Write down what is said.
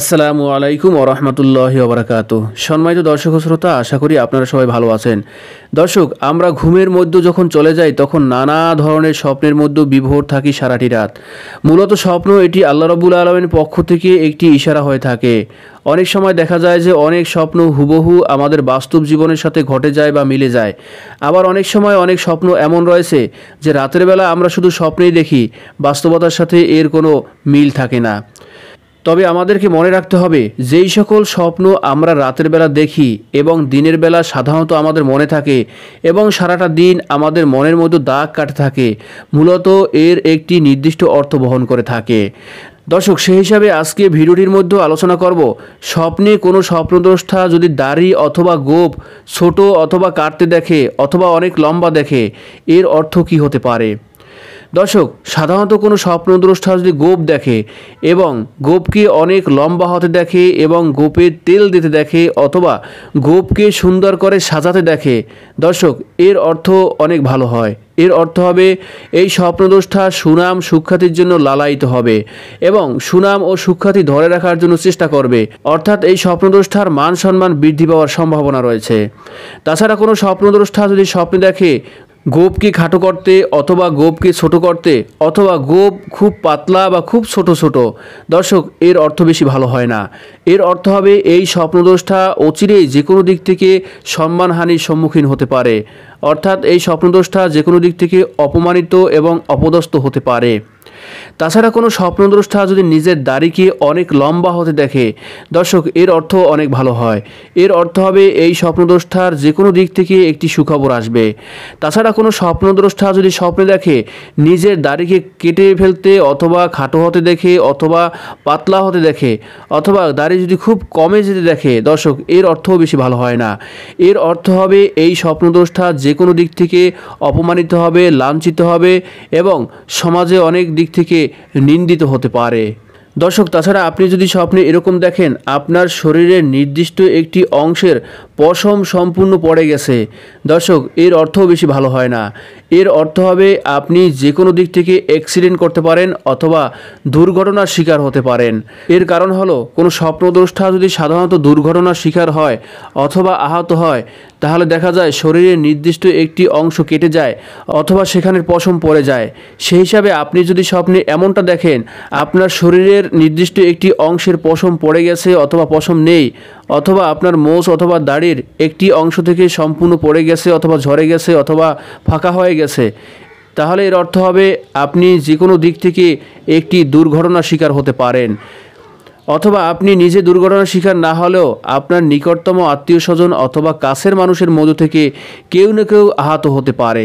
আসসালামু আলাইকুম ওরহমতুল্লাহ ওবরাকাত সম্মানিত দর্শক শ্রোতা আশা করি আপনারা সবাই ভালো আছেন দর্শক আমরা ঘুমের মধ্যে যখন চলে যাই তখন নানা ধরনের স্বপ্নের মধ্যে বিভোর থাকি সারাটি রাত মূলত স্বপ্ন এটি আল্লাহ রবুল আলমের পক্ষ থেকে একটি ইশারা হয়ে থাকে অনেক সময় দেখা যায় যে অনেক স্বপ্ন হুবহু আমাদের বাস্তব জীবনের সাথে ঘটে যায় বা মিলে যায় আবার অনেক সময় অনেক স্বপ্ন এমন রয়েছে যে রাতের বেলা আমরা শুধু স্বপ্নেই দেখি বাস্তবতার সাথে এর কোনো মিল থাকে না তবে আমাদেরকে মনে রাখতে হবে যেই সকল স্বপ্ন আমরা রাতের বেলা দেখি এবং দিনের বেলা সাধারণত আমাদের মনে থাকে এবং সারাটা দিন আমাদের মনের মধ্যে দাগ কাটে থাকে মূলত এর একটি নির্দিষ্ট অর্থ বহন করে থাকে দর্শক সেই হিসাবে আজকে ভিডিওটির মধ্যে আলোচনা করব স্বপ্নে কোনো স্বপ্নদ্রষ্টা যদি দাড়ি অথবা গোপ ছোট অথবা কাটতে দেখে অথবা অনেক লম্বা দেখে এর অর্থ কি হতে পারে দর্শক সাধারণত কোনো স্বপ্নদ্রষ্টা যদি গোপ দেখে এবং গোপকে অনেক লম্বা হতে দেখে এবং গোপে তেল দিতে দেখে অথবা গোপকে সুন্দর করে সাজাতে দেখে দর্শক এর অর্থ অনেক ভালো হয় এর অর্থ হবে এই স্বপ্নদ্রষ্টা সুনাম সুখ্যাতির জন্য লালায়িত হবে এবং সুনাম ও সুখ্যাতি ধরে রাখার জন্য চেষ্টা করবে অর্থাৎ এই স্বপ্নদ্রষ্টার মান সম্মান বৃদ্ধি পাওয়ার সম্ভাবনা রয়েছে তাছাড়া কোনো স্বপ্নদ্রষ্টা যদি স্বপ্নে দেখে গোপকে খাটো করতে অথবা গোপকে ছোট করতে অথবা গোপ খুব পাতলা বা খুব ছোট ছোট দর্শক এর অর্থ বেশি ভালো হয় না এর অর্থ হবে এই স্বপ্নদোষটা অচিরেই যে কোনো দিক থেকে সম্মানহানির সম্মুখীন হতে পারে অর্থাৎ এই স্বপ্নদোষটা যে কোনো দিক থেকে অপমানিত এবং অপদস্থ হতে পারে তাছাড়া কোনো স্বপ্নদ্রষ্টা যদি নিজের দাড়িকে অনেক লম্বা হতে দেখে দর্শক এর অর্থ অনেক ভালো হয় এর অর্থ হবে এই স্বপ্নদ্রষ্টার যে কোনো দিক থেকে একটি সুখবর আসবে তাছাড়া কোনো স্বপ্নদ্রষ্টা যদি স্বপ্নে দেখে নিজের দাড়িকে কেটে ফেলতে অথবা খাটো হতে দেখে অথবা পাতলা হতে দেখে অথবা দাড়ি যদি খুব কমে যেতে দেখে দর্শক এর অর্থও বেশি ভালো হয় না এর অর্থ হবে এই স্বপ্নদ্রষ্টা যে কোনো দিক থেকে অপমানিত হবে লাঞ্ছিত হবে এবং সমাজে অনেক দিক দিক থেকে নিন্দিত হতে পারে দর্শক তাছাড়া আপনি যদি স্বপ্নে এরকম দেখেন আপনার শরীরের নির্দিষ্ট একটি অংশের পশম সম্পূর্ণ পড়ে গেছে দর্শক এর অর্থ বেশি ভালো হয় না এর অর্থ হবে আপনি যে কোনো দিক থেকে অ্যাক্সিডেন্ট করতে পারেন অথবা দুর্ঘটনার শিকার হতে পারেন এর কারণ হলো কোনো স্বপ্নদ্রষ্টা যদি সাধারণত দুর্ঘটনার শিকার হয় অথবা আহত হয় তাহলে দেখা যায় শরীরের নির্দিষ্ট একটি অংশ কেটে যায় অথবা সেখানের পশম পড়ে যায় সেই হিসাবে আপনি যদি স্বপ্নে এমনটা দেখেন আপনার শরীরের নির্দিষ্ট একটি অংশের পশম পড়ে গেছে অথবা পশম নেই অথবা আপনার মোষ অথবা দাড়ি এর একটি অংশ থেকে সম্পূর্ণ পড়ে গেছে অথবা ঝরে গেছে অথবা ফাঁকা হয়ে গেছে তাহলে এর অর্থ হবে আপনি যে কোনো দিক থেকে একটি দুর্ঘটনার শিকার হতে পারেন অথবা আপনি নিজে দুর্ঘটনার শিকার না হলেও আপনার নিকটতম আত্মীয় স্বজন অথবা কাছের মানুষের মধ্য থেকে কেউ না কেউ আহত হতে পারে